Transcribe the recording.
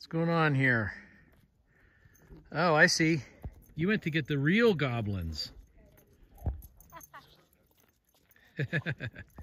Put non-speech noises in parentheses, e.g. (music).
What's going on here? Oh, I see. You went to get the real goblins. (laughs)